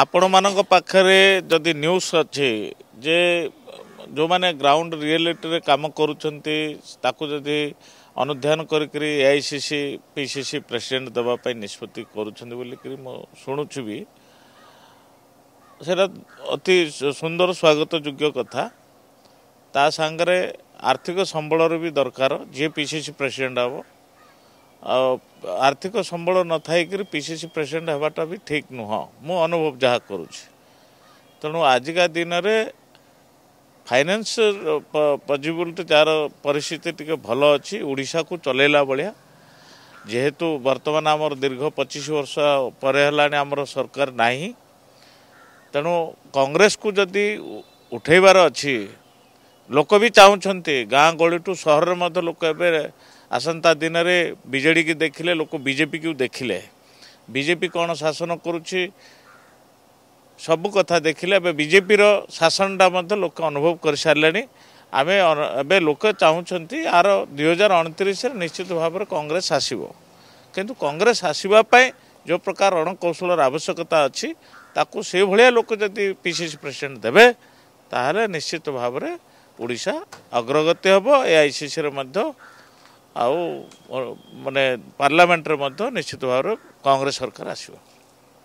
ଆପଣମାନଙ୍କ ପାଖରେ ଯଦି ନ୍ୟୁଜ୍ ଅଛି ଯେ ଯେଉଁମାନେ ଗ୍ରାଉଣ୍ଡ ରିଏଲିଟିରେ କାମ କରୁଛନ୍ତି ତାକୁ ଯଦି ଅନୁଧ୍ୟାନ କରିକିରି A I C C P C C president ଦେବା ପାଇଁ ନିଷ୍ପତ୍ତି କରୁଛନ୍ତି ବୋଲିକିରି ମୁଁ ଶୁଣୁଛି ବି ସେଇଟା ଅତି ସୁନ୍ଦର ସ୍ୱାଗତ ଯୋଗ୍ୟ କଥା ତା ସାଙ୍ଗରେ ଆର୍ଥିକ ସମ୍ବଳର ବି ଦରକାର ଯିଏ ପି ସି ସି ପ୍ରେସିଡେଣ୍ଟ ହେବ ଆର୍ଥିକ ସମ୍ବଳ ନ ଥାଇକିରି ପି ସି ସି ପ୍ରେସିଡେଣ୍ଟ ହେବାଟା ବି ଠିକ୍ ନୁହଁ ମୁଁ ଅନୁଭବ ଯାହା କରୁଛି ତେଣୁ ଆଜିକା ଦିନରେ ଫାଇନାନ୍ସ ପଜିବିଲିଟି ଯାହାର ପରିସ୍ଥିତି ଟିକେ ଭଲ ଅଛି ଓଡ଼ିଶାକୁ ଚଲେଇଲା ଭଳିଆ ଯେହେତୁ ବର୍ତ୍ତମାନ ଆମର ଦୀର୍ଘ ପଚିଶ ବର୍ଷ ପରେ ହେଲାଣି ଆମର ସରକାର ନାହିଁ ତେଣୁ କଂଗ୍ରେସକୁ ଯଦି ଉଠେଇବାର ଅଛି ଲୋକ ବି ଚାହୁଁଛନ୍ତି ଗାଁ ଗହଳିଠୁ ସହରରେ ମଧ୍ୟ ଲୋକ ଏବେ ଆସନ୍ତା ଦିନରେ ବିଜେଡ଼ିକି ଦେଖିଲେ ଲୋକ ବିଜେପିକୁ ଦେଖିଲେ ବିଜେପି କ'ଣ ଶାସନ କରୁଛି ସବୁ କଥା ଦେଖିଲେ ଏବେ ବିଜେପିର ଶାସନଟା ମଧ୍ୟ ଲୋକ ଅନୁଭବ କରିସାରିଲେଣି ଆମେ ଏବେ ଲୋକ ଚାହୁଁଛନ୍ତି ଆର ଦୁଇ ହଜାର ଅଣତିରିଶରେ ନିଶ୍ଚିତ ଭାବରେ କଂଗ୍ରେସ ଆସିବ କିନ୍ତୁ କଂଗ୍ରେସ ଆସିବା ପାଇଁ ଯେଉଁ ପ୍ରକାର ରଣକୌଶଳର ଆବଶ୍ୟକତା ଅଛି ତାକୁ ସେଭଳିଆ ଲୋକ ଯଦି ପି ସି ସି ପ୍ରେସିଡେଣ୍ଟ ଦେବେ ତାହେଲେ ନିଶ୍ଚିତ ଭାବରେ ଓଡ଼ିଶା ଅଗ୍ରଗତି ହେବ ଏ ଆଇସିସିରେ ମଧ୍ୟ ଆଉ ମାନେ ପାର୍ଲାମେଣ୍ଟରେ ମଧ୍ୟ ନିଶ୍ଚିତ ଭାବରେ କଂଗ୍ରେସ ସରକାର ଆସିବ